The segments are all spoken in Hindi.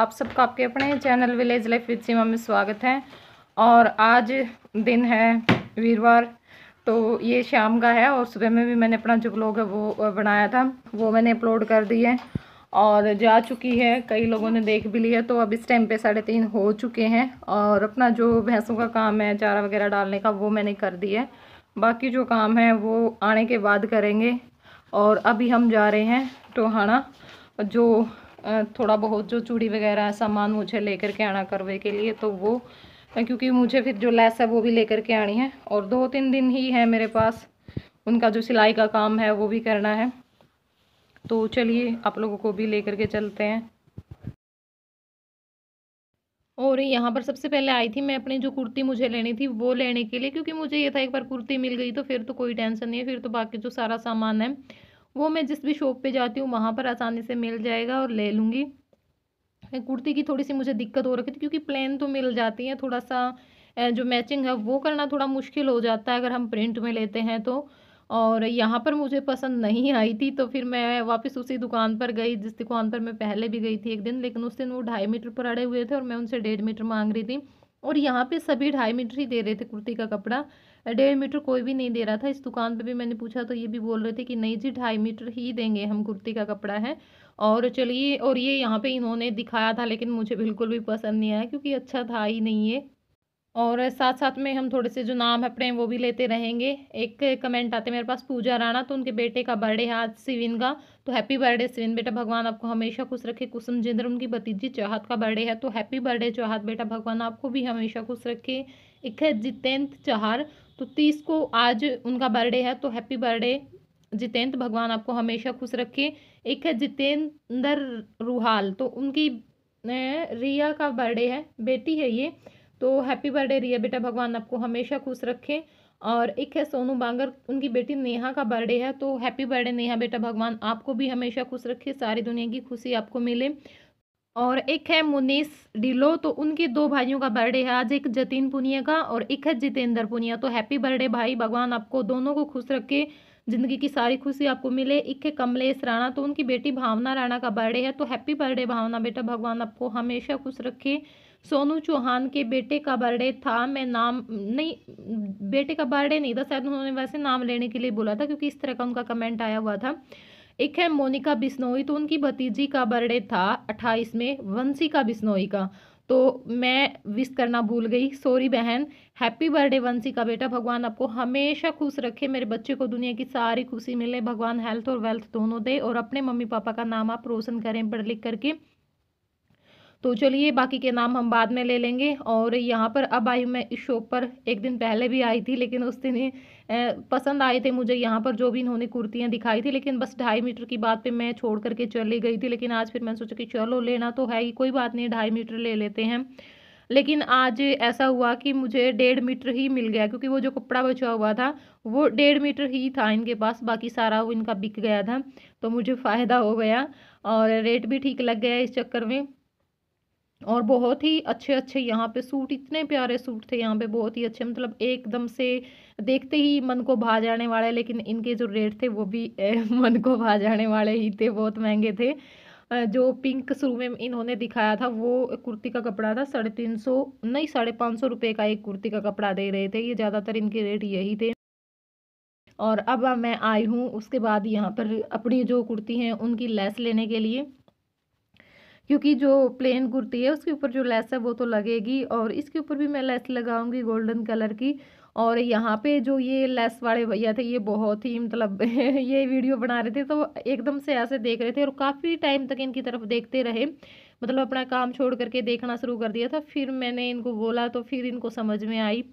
आप सबका आपके अपने channel village life with Seema में स्वागत है और आज दिन है वीरवार तो ये शाम का है और सुबह में भी मैंने अपना जो ब्लॉग है वो बनाया था वो मैंने अपलोड कर दी है और जा चुकी है कई लोगों ने देख भी लिया तो अब इस टाइम पे साढ़े तीन हो चुके हैं और अपना जो भैंसों का काम है चारा वगैरह डालने का वो मैंने कर दिया है बाकी जो काम है वो आने के बाद करेंगे और अभी हम जा रहे हैं टोहाना जो थोड़ा बहुत जो चूड़ी वगैरह सामान मुझे लेकर के आना करवे के लिए तो वो क्योंकि मुझे फिर जो लेस है वो भी लेकर के आनी है और दो तीन दिन ही है मेरे पास उनका जो सिलाई का काम है वो भी करना है तो चलिए आप लोगों को भी लेकर के चलते हैं और यहाँ पर सबसे पहले आई थी मैं अपनी जो कुर्ती मुझे लेनी थी वो लेने के लिए क्योंकि मुझे ये था एक बार कुर्ती मिल गई तो फिर तो कोई टेंशन नहीं है फिर तो बाकी जो सारा सामान है वो मैं जिस भी शॉप पे जाती हूँ वहाँ पर आसानी से मिल जाएगा और ले लूँगी कुर्ती की थोड़ी सी मुझे दिक्कत हो रखी थी क्योंकि प्लेन तो मिल जाती है थोड़ा सा जो मैचिंग है वो करना थोड़ा मुश्किल हो जाता है अगर हम प्रिंट में लेते हैं तो और यहाँ पर मुझे पसंद नहीं आई थी तो फिर मैं वापस उसी दुकान पर गई जिस दुकान पर मैं पहले भी गई थी एक दिन लेकिन उस दिन वो ढाई मीटर पर अड़े हुए थे और मैं उनसे डेढ़ मीटर मांग रही थी और यहाँ पे सभी ढाई मीटर ही दे रहे थे कुर्ती का कपड़ा डेढ़ मीटर कोई भी नहीं दे रहा था इस दुकान पे भी मैंने पूछा तो ये भी बोल रहे थे कि नहीं जी ढाई मीटर ही देंगे हम कुर्ती का कपड़ा है और चलिए और ये यहाँ पे इन्होंने दिखाया था लेकिन मुझे बिल्कुल भी पसंद नहीं आया क्योंकि अच्छा था ही नहीं ये और साथ साथ में हम थोड़े से जो नाम अपने वो भी लेते रहेंगे एक कमेंट आते मेरे पास पूजा राणा तो उनके बेटे का बर्थडे है आज सिविन का तो हैप्पी बर्थडे स्विन बेटा भगवान आपको हमेशा खुश रखे कुसुम जिंद्र उनकी भतीजी चौहत का बर्थडे है तो हैप्पी बर्थडे चौहत बेटा भगवान आपको भी हमेशा खुश रखे एक है जितेंद्र चौहार तो तीस को आज उनका बर्थडे है तो हैप्पी बर्थडे जितेंद्र भगवान आपको हमेशा खुश रखे एक है जितेंद्र रूहाल तो उनकी रिया का बर्थडे है बेटी है ये तो हैप्पी बर्थडे रिया बेटा भगवान आपको हमेशा खुश रखें और एक है सोनू बांगर उनकी बेटी नेहा का बर्थडे है तो हैप्पी बर्थडे नेहा बेटा भगवान आपको भी हमेशा खुश रखे सारी दुनिया की खुशी आपको मिले और एक है मुनीस ढिलो तो उनके दो भाइयों का बर्थडे है आज एक जतीन पुनिया का और एक है जितेंद्र पुनिया तो हैप्पी बर्थडे भाई भगवान आपको दोनों को खुश रखे ज़िंदगी की सारी खुशी आपको मिले एक है कमलेश राणा तो उनकी बेटी भावना राणा का बर्थडे है तो हैप्पी बर्थडे भावना बेटा भगवान आपको हमेशा खुश रखे सोनू चौहान के बेटे का बर्थडे था मैं नाम नहीं बेटे का बर्थडे नहीं था शायद उन्होंने वैसे नाम लेने के लिए बोला था क्योंकि इस तरह का उनका कमेंट आया हुआ था एक है मोनिका बिस्नोई तो उनकी भतीजी का बर्थडे था अट्ठाईस में वंशिका बिस्नोई का तो मैं विश करना भूल गई सॉरी बहन हैप्पी बर्थडे वंशी का बेटा भगवान आपको हमेशा खुश रखे मेरे बच्चे को दुनिया की सारी खुशी मिले भगवान हेल्थ और वेल्थ दोनों दे और अपने मम्मी पापा का नाम आप रोशन करें पढ़ लिख करके तो चलिए बाकी के नाम हम बाद में ले लेंगे और यहाँ पर अब आई मैं इस शॉप पर एक दिन पहले भी आई थी लेकिन उस दिन पसंद आए थे मुझे यहाँ पर जो भी इन्होंने कुर्तियाँ दिखाई थी लेकिन बस ढाई मीटर की बात पे मैं छोड़ करके चली गई थी लेकिन आज फिर मैंने सोचा कि चलो लेना तो है ही कोई बात नहीं ढाई मीटर ले लेते हैं लेकिन आज ऐसा हुआ कि मुझे डेढ़ मीटर ही मिल गया क्योंकि वो जो कपड़ा बचा हुआ था वो डेढ़ मीटर ही था इनके पास बाकी सारा वो इनका बिक गया था तो मुझे फ़ायदा हो गया और रेट भी ठीक लग गया इस चक्कर में और बहुत ही अच्छे अच्छे यहाँ पे सूट इतने प्यारे सूट थे यहाँ पे बहुत ही अच्छे मतलब एकदम से देखते ही मन को भा जाने वाले लेकिन इनके जो रेट थे वो भी मन को भा जाने वाले ही थे बहुत महंगे थे जो पिंक शुरू में इन्होंने दिखाया था वो कुर्ती का कपड़ा था साढ़े तीन सौ नहीं साढ़े पाँच सौ रुपये का एक कुर्ती का कपड़ा दे रहे थे ये ज़्यादातर इनके रेट यही थे और अब मैं आई हूँ उसके बाद यहाँ पर अपनी जो कुर्ती हैं उनकी लेस लेने के लिए क्योंकि जो प्लेन कुर्ती है उसके ऊपर जो लेस है वो तो लगेगी और इसके ऊपर भी मैं लेस लगाऊंगी गोल्डन कलर की और यहाँ पे जो ये लेस वाले भैया थे ये बहुत ही मतलब ये वीडियो बना रहे थे तो एकदम से ऐसे देख रहे थे और काफ़ी टाइम तक इनकी तरफ देखते रहे मतलब अपना काम छोड़ करके देखना शुरू कर दिया था फिर मैंने इनको बोला तो फिर इनको समझ में आई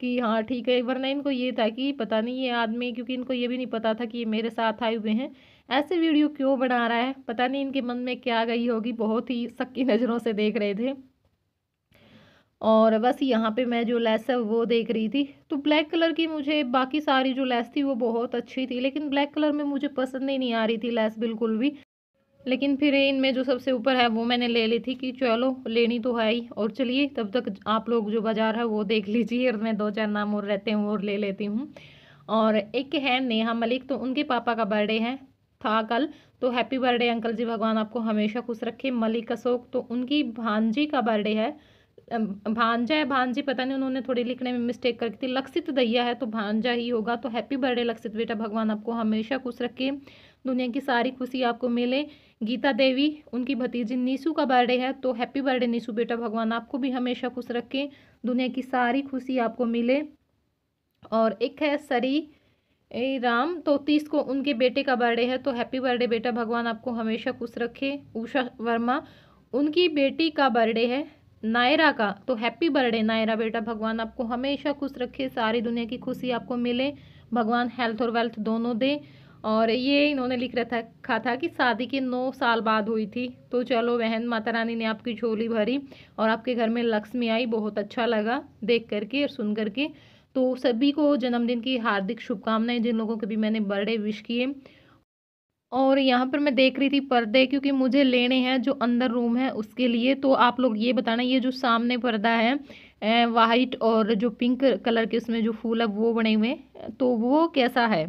कि हाँ ठीक है वरना इनको ये था कि पता नहीं ये आदमी क्योंकि इनको ये भी नहीं पता था कि ये मेरे साथ आए हुए हैं ऐसे वीडियो क्यों बना रहा है पता नहीं इनके मन में क्या गई होगी बहुत ही सक्की नज़रों से देख रहे थे और बस यहाँ पे मैं जो लेस है वो देख रही थी तो ब्लैक कलर की मुझे बाकी सारी जो लेस थी वो बहुत अच्छी थी लेकिन ब्लैक कलर में मुझे पसंद ही नहीं आ रही थी लेस बिल्कुल भी लेकिन फिर इनमें जो सबसे ऊपर है वो मैंने ले ली थी कि चलो लेनी तो है ही और चलिए तब तक आप लोग जो बाज़ार है वो देख लीजिए और मैं दो चार नाम और रहते हैं और ले लेती हूँ और एक है नेहा मलिक तो उनके पापा का बर्थडे है था कल तो हैप्पी बर्थडे अंकल जी भगवान आपको हमेशा खुश रखे मलिक अशोक तो उनकी भांजी का बर्थडे है भांजा है भांजी पता नहीं उन्होंने थोड़ी लिखने में मिस्टेक करके थी लक्षित दैया है तो भांजा ही होगा तो हैप्पी बर्थडे लक्षित बेटा भगवान आपको हमेशा खुश रखे दुनिया की सारी खुशी आपको मिले गीता देवी उनकी भतीजी नीशू का बर्थडे है तो हैप्पी बर्थडे नीसू बेटा भगवान आपको भी हमेशा खुश रखें दुनिया की सारी खुशी आपको मिले और एक है सरी ए राम तो तीस को उनके बेटे का बर्थडे है तो हैप्पी बर्थडे बेटा भगवान आपको हमेशा खुश रखे उषा वर्मा उनकी बेटी का बर्थडे है नायरा का तो हैप्पी बर्थडे नायरा बेटा भगवान आपको हमेशा खुश रखे सारी दुनिया की खुशी आपको मिले भगवान हेल्थ और वेल्थ दोनों दे और ये इन्होंने लिख रखा था, था कि शादी के नौ साल बाद हुई थी तो चलो बहन माता रानी ने आपकी झोली भरी और आपके घर में लक्ष्मी आई बहुत अच्छा लगा देख करके और सुन करके तो सभी को जन्मदिन की हार्दिक शुभकामनाएं जिन लोगों के भी मैंने बर्थडे विश किए और यहाँ पर मैं देख रही थी पर्दे क्योंकि मुझे लेने हैं जो अंदर रूम है उसके लिए तो आप लोग ये बताना ये जो सामने पर्दा है वाइट और जो पिंक कलर के उसमें जो फूल है वो बने हुए तो वो कैसा है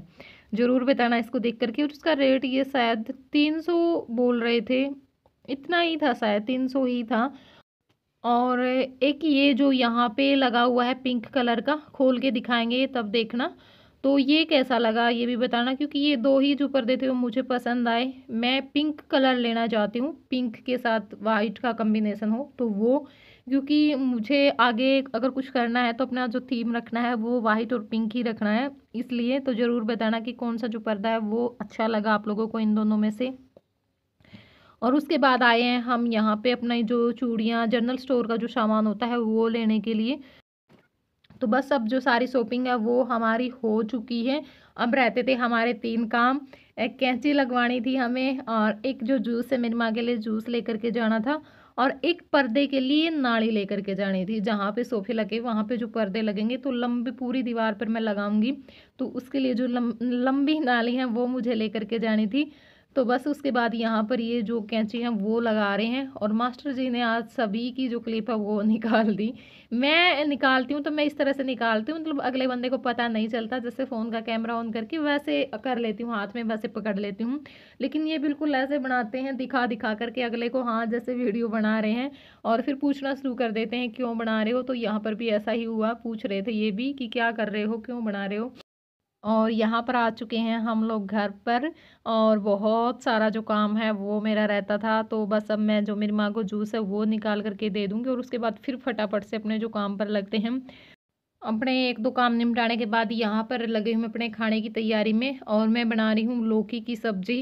ज़रूर बताना इसको देख करके और उसका रेट ये शायद तीन सौ बोल रहे थे इतना ही था शायद तीन सौ ही था और एक ये जो यहाँ पे लगा हुआ है पिंक कलर का खोल के दिखाएंगे तब देखना तो ये कैसा लगा ये भी बताना क्योंकि ये दो ही जो पर्दे थे वो मुझे पसंद आए मैं पिंक कलर लेना चाहती हूँ पिंक के साथ वाइट का कम्बिनेसन हो तो वो क्योंकि मुझे आगे अगर कुछ करना है तो अपना जो थीम रखना है वो वाइट और पिंक ही रखना है इसलिए तो ज़रूर बताना कि कौन सा जो पर्दा है वो अच्छा लगा आप लोगों को इन दोनों में से और उसके बाद आए हैं हम यहाँ पे अपना जो चूड़ियाँ जनरल स्टोर का जो सामान होता है वो लेने के लिए तो बस अब जो सारी शॉपिंग है वो हमारी हो चुकी है अब रहते थे हमारे तीन काम एक कैंची लगवानी थी हमें और एक जो जूस है मेरी माँ के लिए जूस लेकर के जाना था और एक पर्दे के लिए नाड़ी लेकर के जानी थी जहाँ पे सोफे लगे वहाँ पे जो पर्दे लगेंगे तो लंबी पूरी दीवार पर मैं लगाऊंगी तो उसके लिए जो लंबी नाली है वो मुझे लेकर के जानी थी तो बस उसके बाद यहाँ पर ये जो कैंची हैं वो लगा रहे हैं और मास्टर जी ने आज सभी की जो क्लिप है वो निकाल दी मैं निकालती हूँ तो मैं इस तरह से निकालती हूँ मतलब तो अगले बंदे को पता नहीं चलता जैसे फ़ोन का कैमरा ऑन करके वैसे कर लेती हूँ हाथ में वैसे पकड़ लेती हूँ लेकिन ये बिल्कुल ऐसे बनाते हैं दिखा दिखा करके अगले को हाँ जैसे वीडियो बना रहे हैं और फिर पूछना शुरू कर देते हैं क्यों बना रहे हो तो यहाँ पर भी ऐसा ही हुआ पूछ रहे थे ये भी कि क्या कर रहे हो क्यों बना रहे हो और यहाँ पर आ चुके हैं हम लोग घर पर और बहुत सारा जो काम है वो मेरा रहता था तो बस अब मैं जो मेरी माँ को जूस है वो निकाल करके दे दूँगी और उसके बाद फिर फटाफट से अपने जो काम पर लगते हैं अपने एक दो काम निपटाने के बाद यहाँ पर लगे हुए अपने खाने की तैयारी में और मैं बना रही हूँ लौकी की सब्जी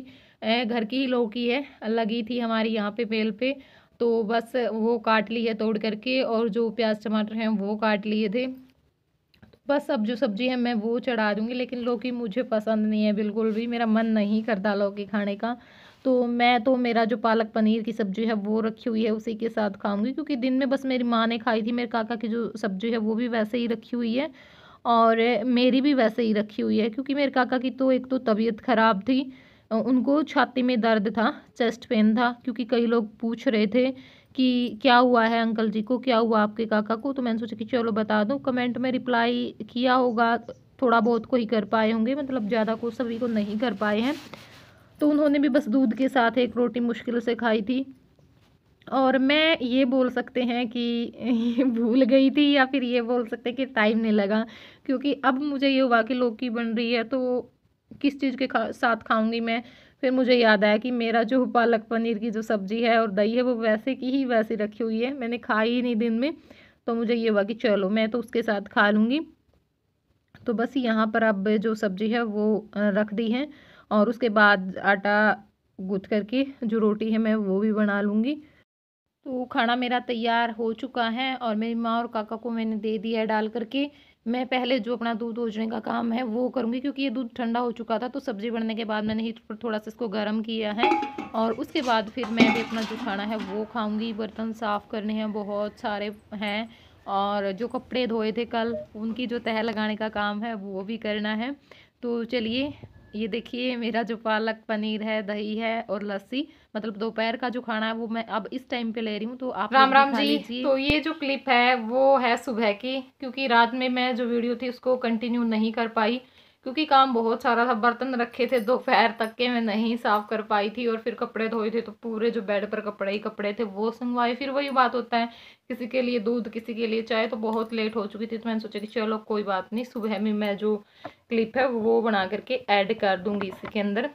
घर की ही लौकी है लगी थी हमारी यहाँ पे बेल पे तो बस वो काट ली है तोड़ करके और जो प्याज टमाटर हैं वो काट लिए थे बस अब जो सब्ज़ी है मैं वो चढ़ा दूँगी लेकिन लौकी मुझे पसंद नहीं है बिल्कुल भी मेरा मन नहीं करता लौकी खाने का तो मैं तो मेरा जो पालक पनीर की सब्ज़ी है वो रखी हुई है उसी के साथ खाऊंगी क्योंकि दिन में बस मेरी माँ ने खाई थी मेरे काका की जो सब्ज़ी है वो भी वैसे ही रखी हुई है और मेरी भी वैसे ही रखी हुई है क्योंकि मेरे काका की तो एक तो तबीयत ख़राब थी उनको छाती में दर्द था चेस्ट पेन था क्योंकि कई लोग पूछ रहे थे कि क्या हुआ है अंकल जी को क्या हुआ आपके काका को तो मैंने सोचा कि चलो बता दूँ कमेंट में रिप्लाई किया होगा थोड़ा बहुत को ही कर पाए होंगे मतलब ज़्यादा को सभी को नहीं कर पाए हैं तो उन्होंने भी बस दूध के साथ एक रोटी मुश्किल से खाई थी और मैं ये बोल सकते हैं कि भूल गई थी या फिर ये बोल सकते हैं कि टाइम नहीं लगा क्योंकि अब मुझे ये हुआ कि लौकी बन रही है तो किस चीज़ के खा, साथ खाऊंगी मैं फिर मुझे याद आया कि मेरा जो पालक पनीर की जो सब्ज़ी है और दही है वो वैसे की ही वैसी रखी हुई है मैंने खाई ही नहीं दिन में तो मुझे ये हुआ कि चलो मैं तो उसके साथ खा लूँगी तो बस यहाँ पर अब जो सब्ज़ी है वो रख दी है और उसके बाद आटा गुथ करके जो रोटी है मैं वो भी बना लूँगी तो खाना मेरा तैयार हो चुका है और मेरी माँ और काका को मैंने दे दिया है डाल करके मैं पहले जो अपना दूध ओझने का काम है वो करूँगी क्योंकि ये दूध ठंडा हो चुका था तो सब्ज़ी बनने के बाद मैंने हीट पर थोड़ा सा इसको गर्म किया है और उसके बाद फिर मैं भी अपना जो खाना है वो खाऊँगी बर्तन साफ़ करने हैं बहुत सारे हैं और जो कपड़े धोए थे कल उनकी जो तह लगाने का काम है वो भी करना है तो चलिए ये देखिए मेरा जो पालक पनीर है दही है और लस्सी मतलब दोपहर का जो खाना है वो मैं अब इस टाइम पे ले रही हूँ तो आप राम राम जी तो ये जो क्लिप है वो है सुबह की क्योंकि रात में मैं जो वीडियो थी उसको कंटिन्यू नहीं कर पाई क्योंकि काम बहुत सारा था बर्तन रखे थे दोपहर तक के मैं नहीं साफ़ कर पाई थी और फिर कपड़े धोए थे तो पूरे जो बेड पर कपड़े ही कपड़े थे वो संगवाए फिर वही बात होता है किसी के लिए दूध किसी के लिए चाय तो बहुत लेट हो चुकी थी तो मैंने सोचा कि चलो कोई बात नहीं सुबह में मैं जो क्लिप है वो बना करके ऐड कर दूंगी इसके अंदर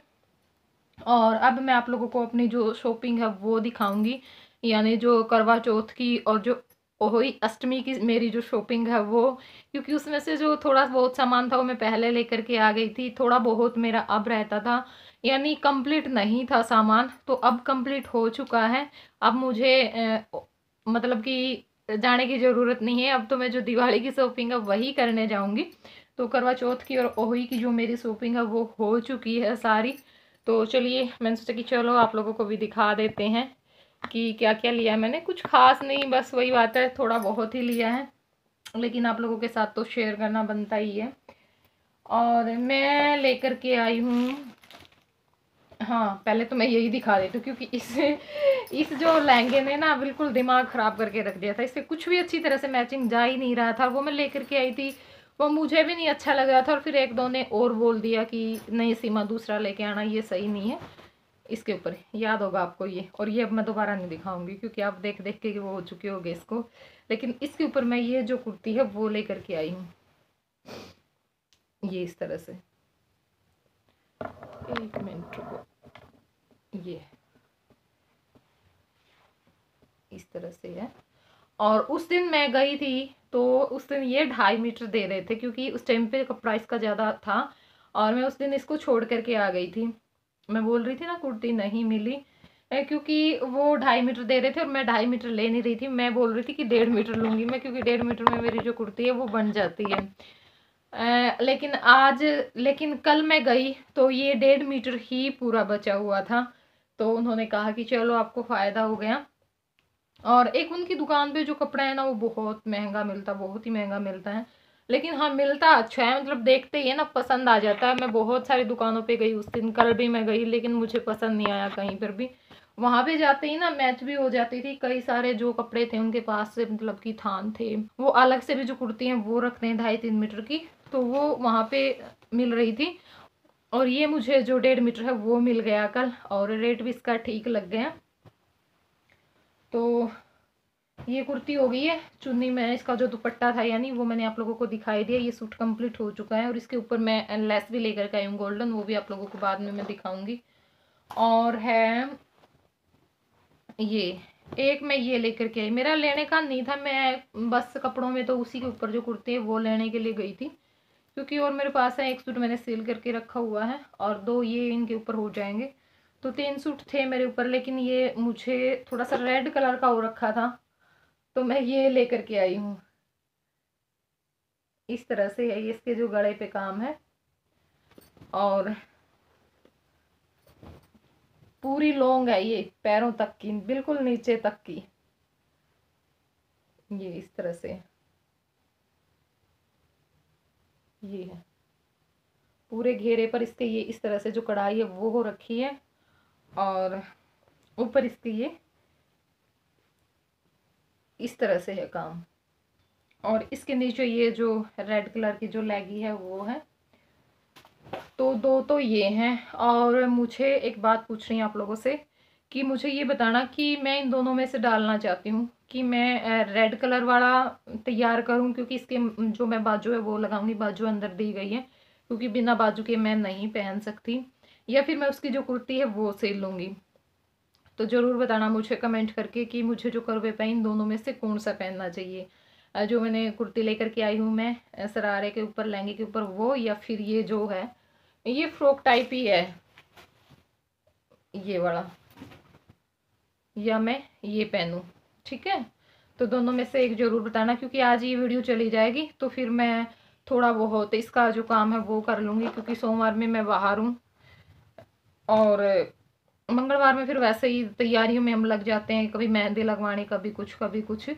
और अब मैं आप लोगों को अपनी जो शॉपिंग है वो दिखाऊंगी यानी जो करवा चौथ की और जो ओहोई अष्टमी की मेरी जो शॉपिंग है वो क्योंकि उसमें से जो थोड़ा बहुत सामान था वो मैं पहले लेकर के आ गई थी थोड़ा बहुत मेरा अब रहता था यानी कंप्लीट नहीं था सामान तो अब कंप्लीट हो चुका है अब मुझे ए, मतलब कि जाने की ज़रूरत नहीं है अब तो मैं जो दिवाली की शॉपिंग है वही करने जाऊँगी तो करवा चौथ की और ओहोई की जो मेरी शॉपिंग है वो हो चुकी है सारी तो चलिए मैंने सोचा कि चलो आप लोगों को भी दिखा देते हैं कि क्या क्या लिया है मैंने कुछ खास नहीं बस वही बात है थोड़ा बहुत ही लिया है लेकिन आप लोगों के साथ तो शेयर करना बनता ही है और मैं लेकर के आई हूँ हाँ पहले तो मैं यही दिखा देती हूँ क्योंकि इस इस जो लहंगे ने ना बिल्कुल दिमाग ख़राब करके रख दिया था इससे कुछ भी अच्छी तरह से मैचिंग जा ही नहीं रहा था वो मैं लेकर के आई थी वो मुझे भी नहीं अच्छा लग रहा था और फिर एक दो ने और बोल दिया कि नहीं सीमा दूसरा लेके आना ये सही नहीं है इसके ऊपर याद होगा आपको ये और ये अब मैं दोबारा नहीं दिखाऊंगी क्योंकि आप देख देख के वो हो चुके हो गए इसको लेकिन इसके ऊपर मैं ये जो कुर्ती है वो लेकर के आई हूँ ये इस तरह से एक मिनट रुको ये इस तरह से है और उस दिन मैं गई थी तो उस दिन ये ढाई मीटर दे रहे थे क्योंकि उस टाइम पे प्राइस का ज़्यादा था और मैं उस दिन इसको छोड़ करके आ गई थी मैं बोल रही थी ना कुर्ती नहीं मिली क्योंकि वो ढाई मीटर दे रहे थे और मैं ढाई मीटर ले नहीं रही थी मैं बोल रही थी कि डेढ़ मीटर लूँगी मैं क्योंकि डेढ़ मीटर में मेरी जो कुर्ती है वो बन जाती है लेकिन आज लेकिन कल मैं गई तो ये डेढ़ मीटर ही पूरा बचा हुआ था तो उन्होंने कहा कि चलो आपको फ़ायदा हो गया और एक उनकी दुकान पे जो कपड़ा है ना वो बहुत महंगा मिलता बहुत ही महंगा मिलता है लेकिन हाँ मिलता अच्छा है मतलब देखते ही है ना पसंद आ जाता है मैं बहुत सारी दुकानों पे गई उस दिन कल भी मैं गई लेकिन मुझे पसंद नहीं आया कहीं पर भी वहाँ पे जाते ही ना मैच भी हो जाती थी कई सारे जो कपड़े थे उनके पास से मतलब कि थान थे वो अलग से भी जो कुर्ती हैं वो रखते हैं ढाई तीन मीटर की तो वो वहाँ पे मिल रही थी और ये मुझे जो डेढ़ मीटर है वो मिल गया कल और रेट भी इसका ठीक लग गया तो ये कुर्ती हो गई है चुन्नी में इसका जो दुपट्टा था यानी वो मैंने आप लोगों को दिखाई दिया ये सूट कंप्लीट हो चुका है और इसके ऊपर मैं लेस भी लेकर के आई हूँ गोल्डन वो भी आप लोगों को बाद में मैं दिखाऊंगी और है ये एक मैं ये लेकर के आई मेरा लेने का नहीं था मैं बस कपड़ों में तो उसी के ऊपर जो कुर्ती है वो लेने के लिए गई थी क्योंकि और मेरे पास है एक सूट मैंने सेल करके रखा हुआ है और दो ये इनके ऊपर हो जाएंगे तो तीन सूट थे मेरे ऊपर लेकिन ये मुझे थोड़ा सा रेड कलर का हो रखा था तो मैं ये लेकर के आई हूँ इस तरह से है इसके जो गड़े पे काम है और पूरी लॉन्ग है ये पैरों तक की बिल्कुल नीचे तक की ये इस तरह से ये है पूरे घेरे पर इसके ये इस तरह से जो कढ़ाई है वो हो रखी है और ऊपर इसके ये इस तरह से है काम और इसके नीचे ये जो रेड कलर की जो लैगी है वो है तो दो तो ये हैं और मुझे एक बात पूछ रही है आप लोगों से कि मुझे ये बताना कि मैं इन दोनों में से डालना चाहती हूँ कि मैं रेड कलर वाला तैयार करूँ क्योंकि इसके जो मैं बाजू है वो लगाऊंगी बाजू अंदर दी गई है क्योंकि बिना बाजू के मैं नहीं पहन सकती या फिर मैं उसकी जो कुर्ती है वो सेल लूँगी तो ज़रूर बताना मुझे कमेंट करके कि मुझे जो करवे पे इन दोनों में से कौन सा पहनना चाहिए जो मैंने कुर्ती लेकर के आई हूँ मैं सरारे के ऊपर लहंगे के ऊपर वो या फिर ये जो है ये फ्रॉक टाइप ही है ये वाला या मैं ये पहनूँ ठीक है तो दोनों में से एक ज़रूर बताना क्योंकि आज ये वीडियो चली जाएगी तो फिर मैं थोड़ा बहुत इसका जो काम है वो कर लूँगी क्योंकि सोमवार में मैं बाहर हूँ और मंगलवार में फिर वैसे ही तैयारियों में हम लग जाते हैं कभी मेहंदी लगवानी कभी कुछ कभी कुछ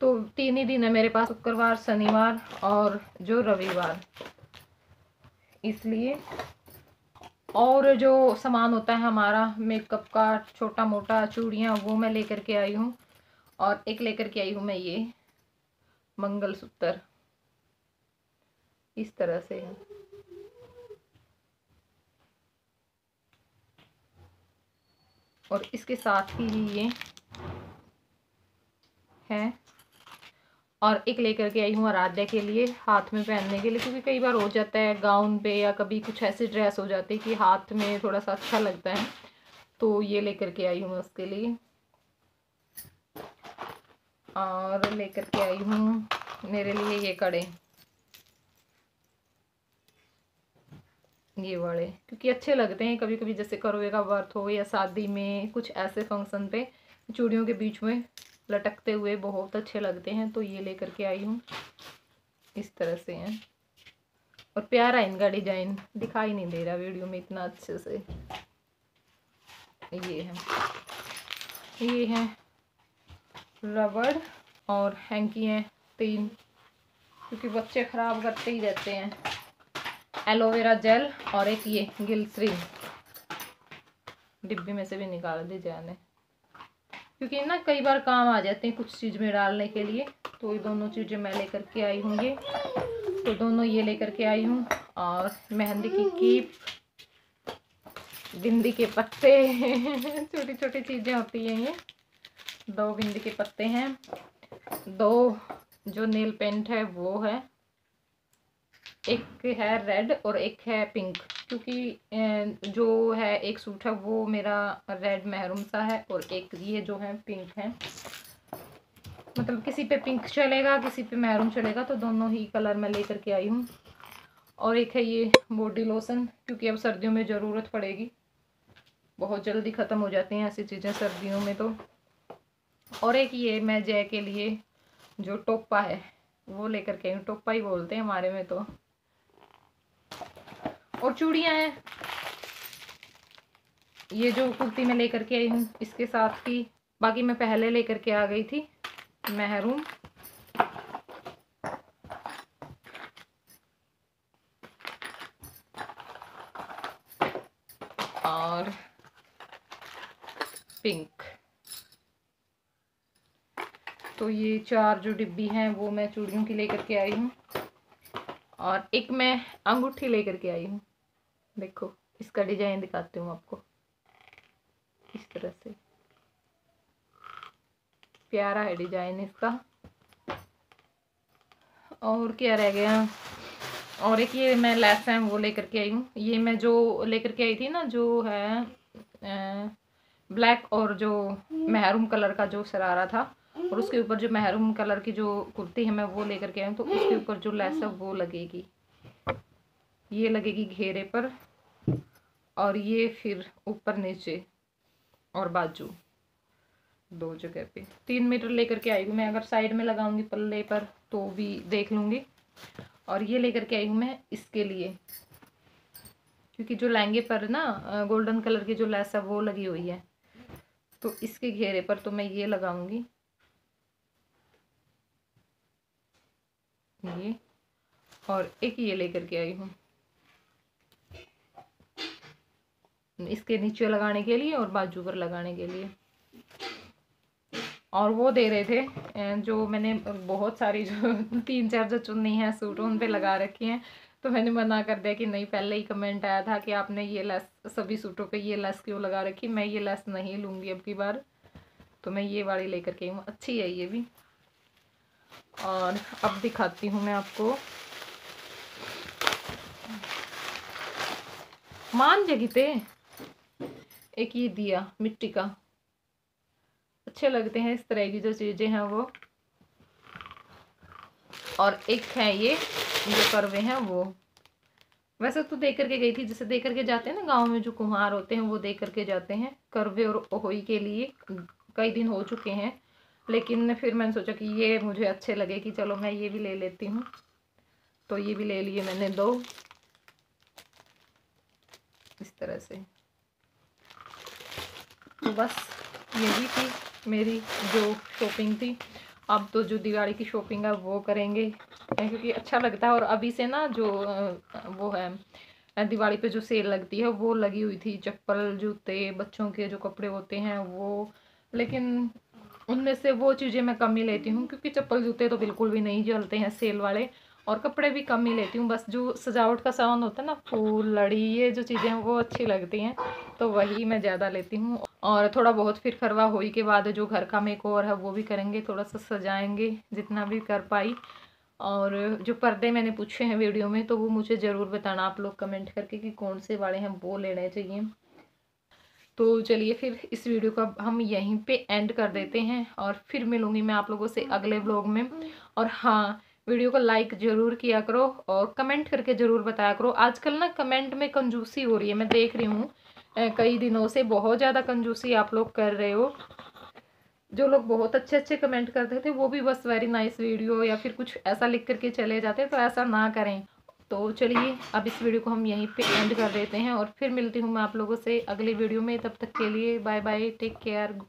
तो तीन ही दिन है मेरे पास शुक्रवार शनिवार और जो रविवार इसलिए और जो सामान होता है हमारा मेकअप का छोटा मोटा चूड़ियाँ वो मैं लेकर के आई हूँ और एक लेकर के आई हूँ मैं ये मंगलसूत्र इस तरह से है और इसके साथ ही ये है और एक लेकर के आई हूँ आराध्या के लिए हाथ में पहनने के लिए क्योंकि कई बार हो जाता है गाउन पे या कभी कुछ ऐसी ड्रेस हो जाती है कि हाथ में थोड़ा सा अच्छा लगता है तो ये लेकर के आई हूँ उसके लिए और लेकर के आई हूँ मेरे लिए ये कड़े ये वाले क्योंकि अच्छे लगते हैं कभी कभी जैसे करोए का वर्थ हो या शादी में कुछ ऐसे फंक्शन पे चूड़ियों के बीच में लटकते हुए बहुत अच्छे लगते हैं तो ये लेकर के आई हूँ इस तरह से हैं और प्यारा इनका डिजाइन दिखाई नहीं दे रहा वीडियो में इतना अच्छे से ये है ये है रबड़ और हैंकी हैं तीन क्योंकि बच्चे ख़राब करते ही रहते हैं एलोवेरा जेल और एक ये गिलसरी डिब्बी में से भी निकाल दी जाने क्योंकि ना कई बार काम आ जाते हैं कुछ चीज़ में डालने के लिए तो ये दोनों चीज़ें मैं लेकर के आई हूँ ये तो दोनों ये लेकर के आई हूँ और मेहंदी की कीप बिंदी के पत्ते छोटी छोटी चीज़ें होती हैं ये दो बिंदी के पत्ते हैं दो जो नेल पेंट है वो है एक है रेड और एक है पिंक क्योंकि जो है एक सूट है वो मेरा रेड महरूम सा है और एक ये जो है पिंक है मतलब किसी पे पिंक चलेगा किसी पे महरूम चलेगा तो दोनों ही कलर मैं लेकर के आई हूँ और एक है ये बॉडी लोशन क्योंकि अब सर्दियों में ज़रूरत पड़ेगी बहुत जल्दी ख़त्म हो जाती हैं ऐसी चीज़ें सर्दियों में तो और एक ये मैं जय के लिए जो टोपा है वो लेकर के आई हूँ टोपा ही बोलते हैं हमारे में तो और चूड़ियाँ हैं ये जो कुर्ती मैं लेकर के आई हूँ इसके साथ की बाकी मैं पहले लेकर के आ गई थी महरूम और पिंक तो ये चार जो डिब्बी हैं वो मैं चूड़ियों की लेकर के आई हूँ और एक मैं अंगूठी लेकर के आई हूँ देखो इसका डिजाइन दिखाती हूँ आपको इस तरह से प्यारा है डिजाइन इसका और क्या रह गया और एक ये मैं लेस है वो लेकर के आई हूँ ये मैं जो लेकर के आई थी ना जो है ब्लैक और जो महरूम कलर का जो शरारा था और उसके ऊपर जो महरूम कलर की जो कुर्ती है मैं वो लेकर के आई हूँ तो उसके ऊपर जो लेस है वो लगेगी ये लगेगी घेरे पर और ये फिर ऊपर नीचे और बाजू दो जगह पे तीन मीटर लेकर के आई हूँ मैं अगर साइड में लगाऊंगी पल्ले पर तो भी देख लूंगी और ये लेकर के आई हूँ मैं इसके लिए क्योंकि जो लहंगे पर ना गोल्डन कलर की जो लैस है वो लगी हुई है तो इसके घेरे पर तो मैं ये लगाऊंगी ये और एक ये लेकर के आई हूँ इसके नीचे लगाने के लिए और बाजू पर लगाने के लिए और वो दे रहे थे जो मैंने बहुत सारी जो तीन चार जो चुन्नी हैं सूट उन पे लगा रखी हैं तो मैंने मना कर दिया कि नहीं पहले ही कमेंट आया था कि आपने ये लेस सभी सूटों पे ये लेस क्यों लगा रखी मैं ये लेस नहीं लूँगी अब की बार तो मैं ये वाली लेकर के हूँ अच्छी है ये भी और अब दिखाती हूँ मैं आपको मान जगी एक ये दिया मिट्टी का अच्छे लगते हैं इस तरह की जो चीज़ें हैं वो और एक है ये जो करवे हैं वो वैसे तो देख करके गई थी जैसे देख करके जाते हैं ना गांव में जो कुम्हार होते हैं वो देख करके जाते हैं करवे और ओहोई के लिए कई दिन हो चुके हैं लेकिन फिर मैंने सोचा कि ये मुझे अच्छे लगे कि चलो मैं ये भी ले लेती हूँ तो ये भी ले लिए मैंने दो इस तरह से तो बस यही थी मेरी जो शॉपिंग थी अब तो जो दिवाली की शॉपिंग है वो करेंगे क्योंकि अच्छा लगता है और अभी से ना जो वो है दिवाली पे जो सेल लगती है वो लगी हुई थी चप्पल जूते बच्चों के जो कपड़े होते हैं वो लेकिन उनमें से वो चीज़ें मैं कम ही लेती हूँ क्योंकि चप्पल जूते तो बिल्कुल भी नहीं जलते हैं सेल वाले और कपड़े भी कम ही लेती हूँ बस जो सजावट का सामान होता है ना फूल लड़ी ये जो चीज़ें वो अच्छी लगती हैं तो वही मैं ज़्यादा लेती हूँ और थोड़ा बहुत फिर करवा हो के बाद जो घर का मेक और है वो भी करेंगे थोड़ा सा सजाएंगे जितना भी कर पाई और जो पर्दे मैंने पूछे हैं वीडियो में तो वो मुझे ज़रूर बताना आप लोग कमेंट करके कि कौन से वाले हैं वो लेने चाहिए तो चलिए फिर इस वीडियो का हम यहीं पे एंड कर देते हैं और फिर मिलूँगी मैं आप लोगों से अगले ब्लॉग में और हाँ वीडियो को लाइक ज़रूर किया करो और कमेंट करके ज़रूर बताया करो आजकल ना कमेंट में कंजूसी हो रही है मैं देख रही हूँ कई दिनों से बहुत ज़्यादा कंजूसी आप लोग कर रहे हो जो लोग बहुत अच्छे अच्छे कमेंट करते थे वो भी बस वेरी नाइस वीडियो या फिर कुछ ऐसा लिख करके चले जाते तो ऐसा ना करें तो चलिए अब इस वीडियो को हम यहीं पे एंड कर देते हैं और फिर मिलती हूँ मैं आप लोगों से अगले वीडियो में तब तक के लिए बाय बाय टेक केयर